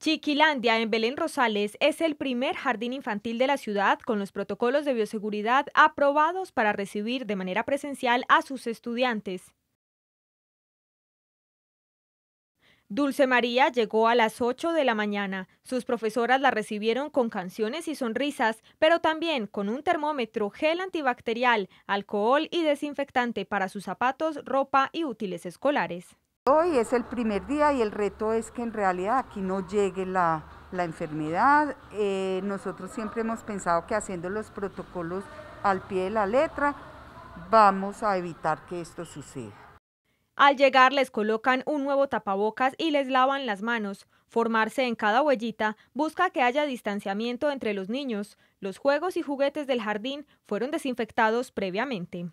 Chiquilandia en Belén Rosales es el primer jardín infantil de la ciudad con los protocolos de bioseguridad aprobados para recibir de manera presencial a sus estudiantes. Dulce María llegó a las 8 de la mañana. Sus profesoras la recibieron con canciones y sonrisas, pero también con un termómetro, gel antibacterial, alcohol y desinfectante para sus zapatos, ropa y útiles escolares. Hoy es el primer día y el reto es que en realidad aquí no llegue la, enfermedad. Eh, nosotros siempre hemos pensado que haciendo los protocolos al pie de la letra vamos a evitar que esto suceda. Al llegar les colocan un nuevo tapabocas y les lavan las manos. Formarse en cada huellita busca que haya distanciamiento entre los niños. Los juegos y juguetes del jardín fueron desinfectados previamente.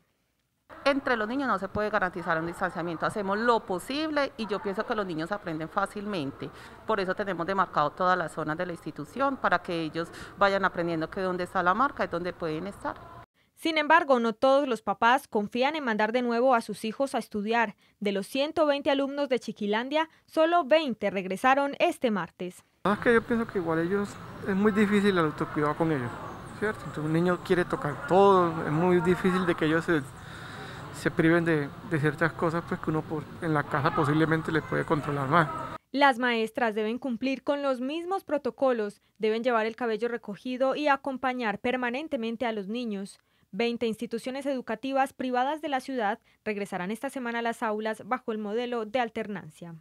Entre los niños no se puede garantizar un distanciamiento, hacemos lo posible y yo pienso que los niños aprenden fácilmente. Por eso tenemos demarcado todas las zonas de la institución para que ellos vayan aprendiendo que dónde está la marca es dónde pueden estar. Sin embargo, no todos los papás confían en mandar de nuevo a sus hijos a estudiar. De los 120 alumnos de Chiquilandia, solo 20 regresaron este martes. que yo pienso que igual ellos es muy difícil el autocuidado con ellos, ¿cierto? un niño quiere tocar todo, es muy difícil de que ellos se se priven de, ciertas cosas pues, que uno en la casa posiblemente le puede controlar más. Las maestras deben cumplir con los mismos protocolos, deben llevar el cabello recogido y acompañar permanentemente a los niños. Veinte instituciones educativas privadas de la ciudad regresarán esta semana a las aulas bajo el modelo de alternancia.